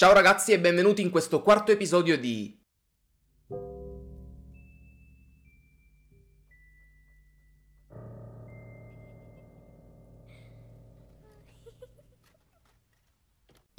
Ciao ragazzi e benvenuti in questo quarto episodio di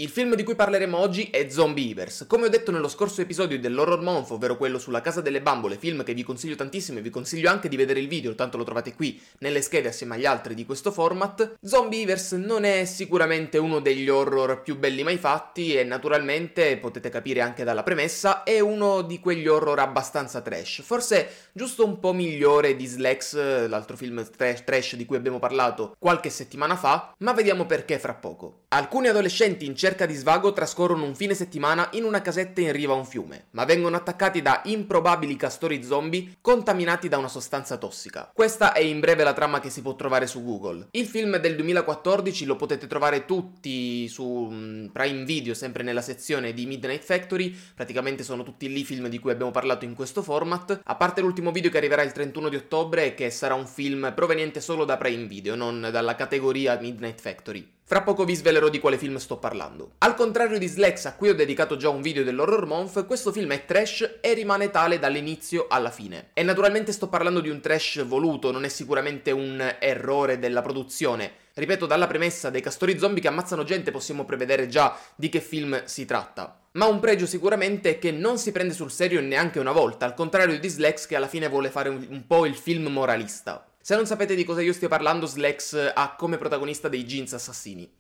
Il film di cui parleremo oggi è Zombie Evers. Come ho detto nello scorso episodio dell'Horror Month, ovvero quello sulla Casa delle Bambole, film che vi consiglio tantissimo e vi consiglio anche di vedere il video, tanto lo trovate qui nelle schede assieme agli altri di questo format, Zombie Evers non è sicuramente uno degli horror più belli mai fatti e naturalmente, potete capire anche dalla premessa, è uno di quegli horror abbastanza trash. Forse giusto un po' migliore di Slex, l'altro film trash, trash di cui abbiamo parlato qualche settimana fa, ma vediamo perché fra poco. Alcuni adolescenti in cerca ricerca di svago trascorrono un fine settimana in una casetta in riva a un fiume, ma vengono attaccati da improbabili castori zombie contaminati da una sostanza tossica. Questa è in breve la trama che si può trovare su Google. Il film del 2014, lo potete trovare tutti su mm, Prime Video, sempre nella sezione di Midnight Factory, praticamente sono tutti lì i film di cui abbiamo parlato in questo format, a parte l'ultimo video che arriverà il 31 di ottobre e che sarà un film proveniente solo da Prime Video, non dalla categoria Midnight Factory. Fra poco vi svelerò di quale film sto parlando. Al contrario di Slex, a cui ho dedicato già un video dell'Horror Month, questo film è trash e rimane tale dall'inizio alla fine. E naturalmente sto parlando di un trash voluto, non è sicuramente un errore della produzione. Ripeto, dalla premessa dei castori zombie che ammazzano gente possiamo prevedere già di che film si tratta. Ma un pregio sicuramente è che non si prende sul serio neanche una volta, al contrario di Slex che alla fine vuole fare un, po' il film moralista. Se non sapete di cosa io stia parlando, Slex eh, ha come protagonista dei jeans assassini.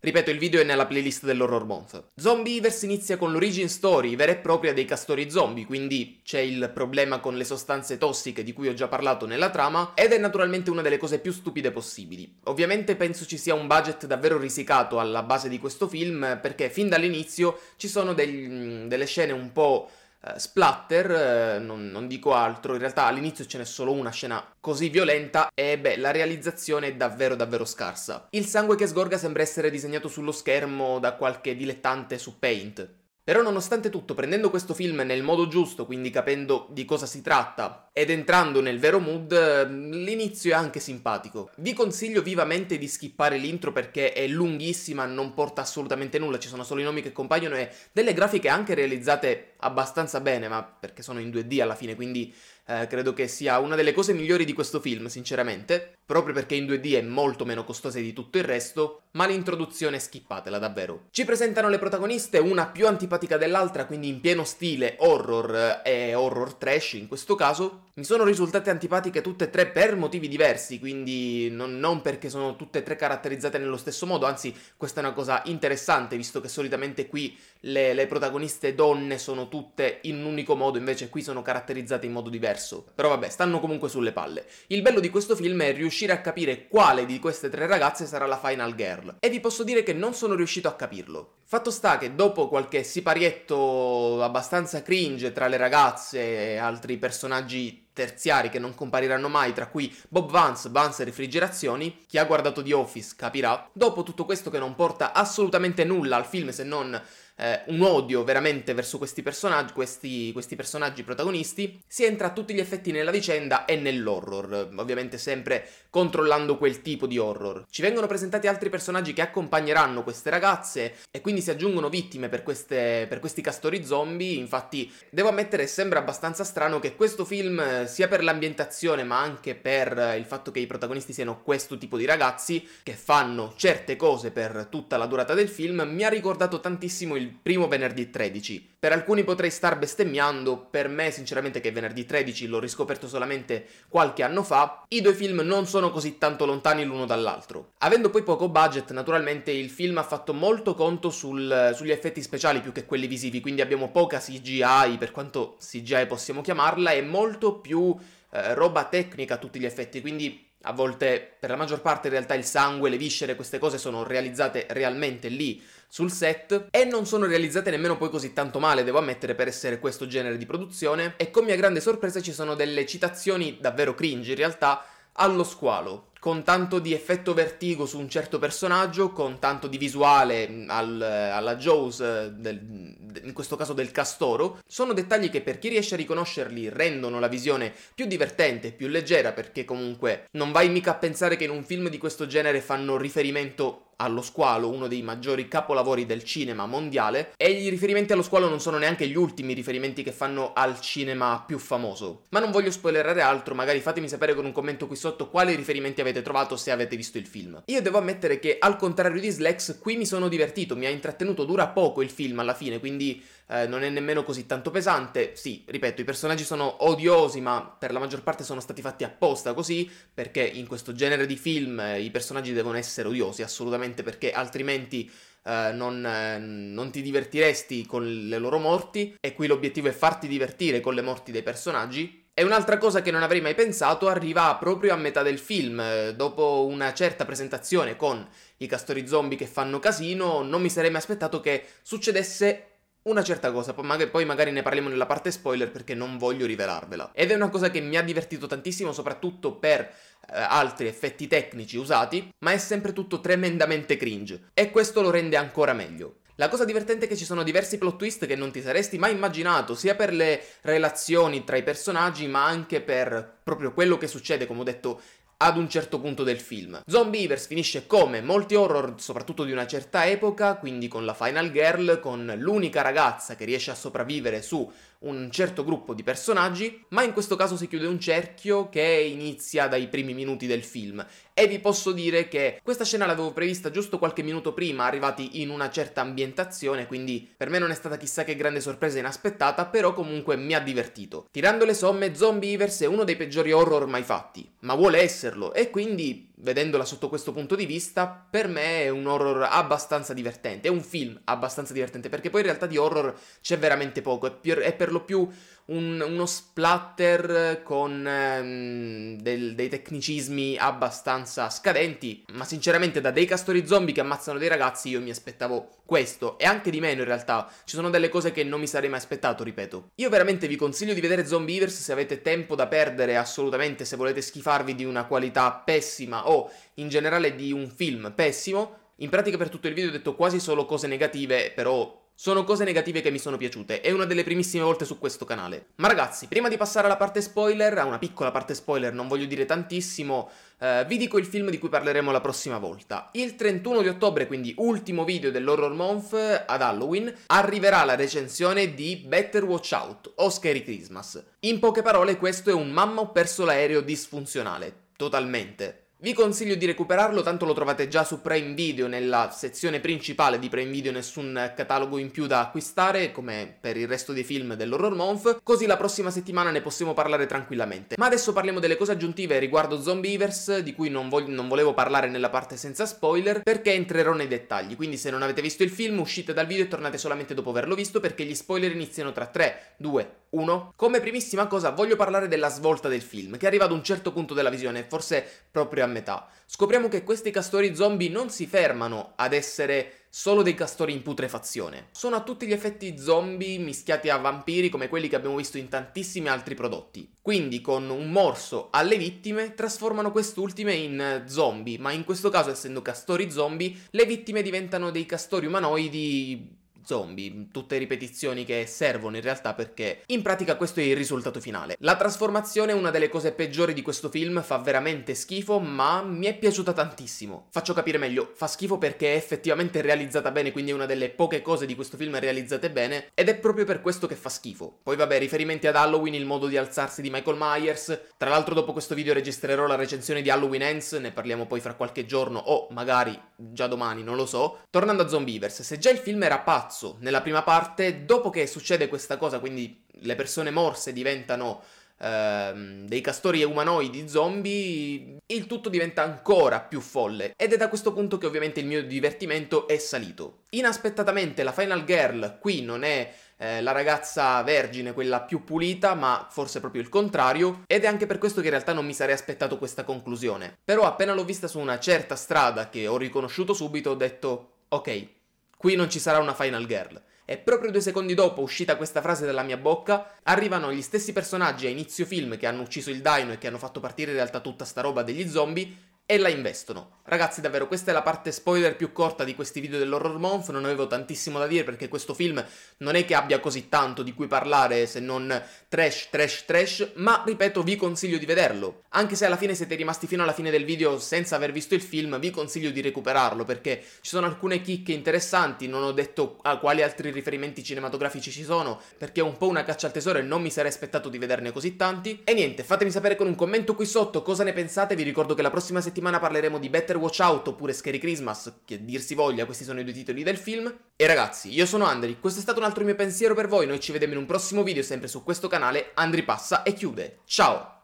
Ripeto, il video è nella playlist dell'Horror Month. Zombieverse inizia con l'origin story vera e propria dei castori zombie, quindi c'è il problema con le sostanze tossiche di cui ho già parlato nella trama, ed è naturalmente una delle cose più stupide possibili. Ovviamente penso ci sia un budget davvero risicato alla base di questo film, eh, perché fin dall'inizio ci sono dei, mm, delle scene un po' Eh, splatter, eh, non, non, dico altro, in realtà all'inizio ce n'è solo una scena così violenta e beh, la realizzazione è davvero davvero scarsa. Il sangue che sgorga sembra essere disegnato sullo schermo da qualche dilettante su Paint. Però nonostante tutto, prendendo questo film nel modo giusto, quindi capendo di cosa si tratta, ed entrando nel vero mood, mm, l'inizio è anche simpatico. Vi consiglio vivamente di skippare l'intro perché è lunghissima, non porta assolutamente nulla, ci sono solo i nomi che compaiono e delle grafiche anche realizzate abbastanza bene, ma perché sono in 2D alla fine, quindi eh, credo che sia una delle cose migliori di questo film, sinceramente, proprio perché in 2D è molto meno costosa di tutto il resto, ma l'introduzione schippatela davvero. Ci presentano le protagoniste, una più antipatica dell'altra, quindi in pieno stile horror eh, e horror trash in questo caso. Mi sono risultate antipatiche tutte e tre per motivi diversi, quindi non, non perché sono tutte e tre caratterizzate nello stesso modo, anzi questa è una cosa interessante, visto che solitamente qui le, le protagoniste donne sono tutte in un unico modo, invece qui sono caratterizzate in modo diverso. Però vabbè, stanno comunque sulle palle. Il bello di questo film è riuscire a capire quale di queste tre ragazze sarà la final girl. E vi posso dire che non sono riuscito a capirlo. Fatto sta che dopo qualche siparietto abbastanza cringe tra le ragazze e altri personaggi terziari che non compariranno mai, tra cui Bob Vance, Vance e Refrigerazioni, chi ha guardato The Office capirà, dopo tutto questo che non porta assolutamente nulla al film se non eh, un odio veramente verso questi personaggi, questi, questi personaggi protagonisti, si entra a tutti gli effetti nella vicenda e nell'horror, ovviamente sempre controllando quel tipo di horror. Ci vengono presentati altri personaggi che accompagneranno queste ragazze e quindi si aggiungono vittime per, queste, per questi castori zombie, infatti devo ammettere sembra abbastanza strano che questo film eh, sia per l'ambientazione ma anche per eh, il fatto che i protagonisti siano questo tipo di ragazzi che fanno certe cose per tutta la durata del film mi ha ricordato tantissimo il il primo venerdì 13. Per alcuni potrei star bestemmiando, per me sinceramente che venerdì 13 l'ho riscoperto solamente qualche anno fa, i due film non sono così tanto lontani l'uno dall'altro. Avendo poi poco budget, naturalmente il film ha fatto molto conto sul, sugli effetti speciali più che quelli visivi, quindi abbiamo poca CGI, per quanto CGI possiamo chiamarla, e molto più eh, roba tecnica a tutti gli effetti, quindi a volte per la maggior parte in realtà il sangue, le viscere, queste cose sono realizzate realmente lì sul set e non sono realizzate nemmeno poi così tanto male, devo ammettere, per essere questo genere di produzione. E con mia grande sorpresa ci sono delle citazioni davvero cringe in realtà allo squalo con tanto di effetto vertigo su un certo personaggio, con tanto di visuale mm, al, eh, alla Joe's, eh, del, in questo caso del castoro, sono dettagli che per chi riesce a riconoscerli rendono la visione più divertente, più leggera, perché comunque non vai mica a pensare che in un film di questo genere fanno riferimento allo squalo, uno dei maggiori capolavori del cinema mondiale, e i riferimenti allo squalo non sono neanche gli ultimi riferimenti che fanno al cinema più famoso. Ma non voglio spoilerare altro, magari fatemi sapere con un commento qui sotto quali riferimenti avete avete trovato se avete visto il film. Io devo ammettere che al contrario di Slex qui mi sono divertito, mi ha intrattenuto, dura poco il film alla fine, quindi eh, non è nemmeno così tanto pesante. Sì, ripeto, i personaggi sono odiosi, ma per la maggior parte sono stati fatti apposta così, perché in questo genere di film eh, i personaggi devono essere odiosi, assolutamente, perché altrimenti Uh, non, uh, non, ti divertiresti con le loro morti e qui l'obiettivo è farti divertire con le morti dei personaggi e un'altra cosa che non avrei mai pensato arriva proprio a metà del film, dopo una certa presentazione con i castori zombie che fanno casino, non mi sarei mai aspettato che succedesse una certa cosa, poi magari ne parliamo nella parte spoiler perché non voglio rivelarvela. Ed è una cosa che mi ha divertito tantissimo, soprattutto per eh, altri effetti tecnici usati, ma è sempre tutto tremendamente cringe. E questo lo rende ancora meglio. La cosa divertente è che ci sono diversi plot twist che non ti saresti mai immaginato, sia per le relazioni tra i personaggi, ma anche per proprio quello che succede, come ho detto, ad un certo punto del film. Zombievers finisce come molti horror, soprattutto di una certa epoca, quindi con la Final Girl, con l'unica ragazza che riesce a sopravvivere su un certo gruppo di personaggi, ma in questo caso si chiude un cerchio che inizia dai primi minuti del film. E vi posso dire che questa scena l'avevo prevista giusto qualche minuto prima, arrivati in una certa ambientazione, quindi per me non è stata chissà che grande sorpresa inaspettata, però comunque mi ha divertito. Tirando le somme, Zombievers è uno dei peggiori horror mai fatti, ma vuole esserlo e quindi, vedendola sotto questo punto di vista, per me è un horror abbastanza divertente, è un film abbastanza divertente, perché poi in realtà di horror c'è veramente poco, è per per lo più un, uno splatter con ehm, del, dei tecnicismi abbastanza scadenti, ma sinceramente da dei castori zombie che ammazzano dei ragazzi io mi aspettavo questo e anche di meno in realtà, ci sono delle cose che non mi sarei mai aspettato, ripeto. Io veramente vi consiglio di vedere Zombieverse se avete tempo da perdere assolutamente, se volete schifarvi di una qualità pessima o in generale di un film pessimo. In pratica per tutto il video ho detto quasi solo cose negative, però sono cose negative che mi sono piaciute, è una delle primissime volte su questo canale. Ma ragazzi, prima di passare alla parte spoiler, a una piccola parte spoiler, non voglio dire tantissimo, eh, vi dico il film di cui parleremo la prossima volta. Il 31 di ottobre, quindi ultimo video dell'Horror Month eh, ad Halloween, arriverà la recensione di Better Watch Out o Scary Christmas. In poche parole, questo è un mamma ho perso l'aereo disfunzionale, totalmente. Vi consiglio di recuperarlo, tanto lo trovate già su Prime Video, nella sezione principale di Prime Video nessun catalogo in più da acquistare, come per il resto dei film dell'Horror Month, così la prossima settimana ne possiamo parlare tranquillamente. Ma adesso parliamo delle cose aggiuntive riguardo Zombievers, di cui non, voglio, non volevo parlare nella parte senza spoiler, perché entrerò nei dettagli, quindi se non avete visto il film uscite dal video e tornate solamente dopo averlo visto, perché gli spoiler iniziano tra 3, 2, 1. Come primissima cosa voglio parlare della svolta del film, che arriva ad un certo punto della visione, forse proprio a metà. Scopriamo che questi castori zombie non si fermano ad essere solo dei castori in putrefazione. Sono a tutti gli effetti zombie mischiati a vampiri come quelli che abbiamo visto in tantissimi altri prodotti. Quindi con un morso alle vittime trasformano quest'ultime in eh, zombie, ma in questo caso essendo castori zombie, le vittime diventano dei castori umanoidi zombie, mm, tutte ripetizioni che servono in realtà perché in pratica questo è il risultato finale. La trasformazione è una delle cose peggiori di questo film, fa veramente schifo, ma mi è piaciuta tantissimo. Faccio capire meglio, fa schifo perché è effettivamente realizzata bene, quindi è una delle poche cose di questo film realizzate bene ed è proprio per questo che fa schifo. Poi vabbè, riferimenti ad Halloween, il modo di alzarsi di Michael Myers, tra l'altro dopo questo video registrerò la recensione di Halloween Ends, ne parliamo poi fra qualche giorno o magari già domani, non lo so. Tornando a Zombievers, se già il film era pazzo, passo. Nella prima parte, dopo che succede questa cosa, quindi le persone morse diventano ehm, dei castori umanoidi zombie, il tutto diventa ancora più folle. Ed è da questo punto che ovviamente il mio divertimento è salito. Inaspettatamente la Final Girl qui non è eh, la ragazza vergine, quella più pulita, ma forse proprio il contrario, ed è anche per questo che in realtà non mi sarei aspettato questa conclusione. Però appena l'ho vista su una certa strada che ho riconosciuto subito ho detto ok, Qui non ci sarà una Final Girl. E proprio due secondi dopo, uscita questa frase dalla mia bocca, arrivano gli stessi personaggi a inizio film che hanno ucciso il Dino e che hanno fatto partire in realtà tutta sta roba degli zombie e la investono. Ragazzi, davvero, questa è la parte spoiler più corta di questi video dell'Horror Month, non avevo tantissimo da dire perché questo film non è che abbia così tanto di cui parlare se non trash, trash, trash, ma ripeto, vi consiglio di vederlo. Anche se alla fine siete rimasti fino alla fine del video senza aver visto il film, vi consiglio di recuperarlo perché ci sono alcune chicche interessanti, non ho detto a quali altri riferimenti cinematografici ci sono, perché è un po' una caccia al tesoro e non mi sarei aspettato di vederne così tanti. E niente, fatemi sapere con un commento qui sotto cosa ne pensate, vi ricordo che la prossima settimana parleremo di Better Watch Out oppure Scary Christmas, che dir si voglia, questi sono i due titoli del film. E ragazzi, io sono Andri, questo è stato un altro mio pensiero per voi, noi ci vediamo in un prossimo video sempre su questo canale, Andri passa e chiude. Ciao!